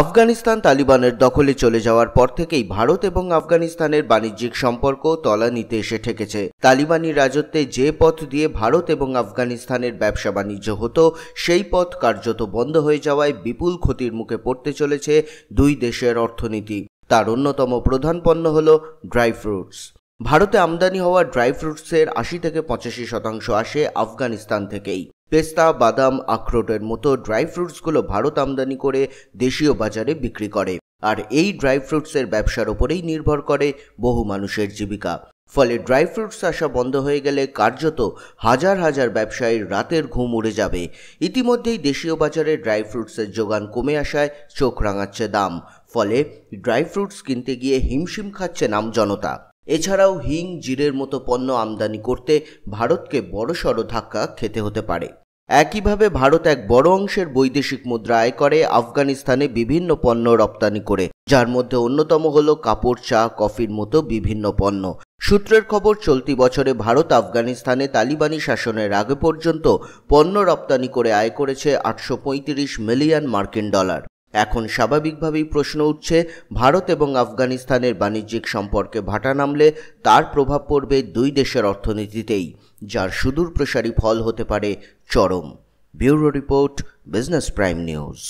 আফগানিস্তান তালিবানের দখলে চলে যাওয়ার পর থেকেই ভারত এবং আফগানিস্তানের বাণিজ্যিক সম্পর্ক তলানিতে এসে ঠেকেছে তালিবানি রাজত্বে যে পথ দিয়ে ভারত এবং আফগানিস্তানের ব্যবসা বাণিজ্য হতো সেই পথ কার্যত বন্ধ হয়ে যাওয়ায় বিপুল ক্ষতির মুখে পড়তে চলেছে দুই দেশের অর্থনীতি তার অন্যতম প্রধান পণ্য হল ড্রাই ফ্রুটস ভারতে আমদানি হওয়া ড্রাই ফ্রুটসের আশি থেকে পঁচাশি শতাংশ আসে আফগানিস্তান থেকেই পেস্তা বাদাম আখরোটের মতো ড্রাই ফ্রুটসগুলো ভারত আমদানি করে দেশীয় বাজারে বিক্রি করে আর এই ড্রাই ফ্রুটসের ব্যবসার ওপরেই নির্ভর করে বহু মানুষের জীবিকা ফলে ড্রাই ফ্রুটস আসা বন্ধ হয়ে গেলে কার্যত হাজার হাজার ব্যবসায়ীর রাতের ঘুম উড়ে যাবে ইতিমধ্যেই দেশীয় বাজারে ড্রাই ফ্রুটসের যোগান কমে আসায় চোখ রাঙাচ্ছে দাম ফলে ড্রাই ফ্রুটস কিনতে গিয়ে হিমশিম খাচ্ছে নাম জনতা এছাড়াও হিং জিরের মতো পণ্য আমদানি করতে ভারতকে বড়সড় ধাক্কা খেতে হতে পারে একইভাবে ভারত এক বড় অংশের বৈদেশিক মুদ্রা আয় করে আফগানিস্তানে বিভিন্ন পণ্য রপ্তানি করে যার মধ্যে অন্যতম হল কাপড় চা কফির মতো বিভিন্ন পণ্য সূত্রের খবর চলতি বছরে ভারত আফগানিস্তানে তালিবানি শাসনের আগে পর্যন্ত পণ্য রপ্তানি করে আয় করেছে আটশো মিলিয়ন মার্কিন ডলার এখন স্বাভাবিকভাবেই প্রশ্ন উঠছে ভারত এবং আফগানিস্তানের বাণিজ্যিক সম্পর্কে ভাটা নামলে তার প্রভাব পড়বে দুই দেশের অর্থনীতিতেই যার সুদূর প্রসারী ফল হতে পারে চরম bureau report business prime news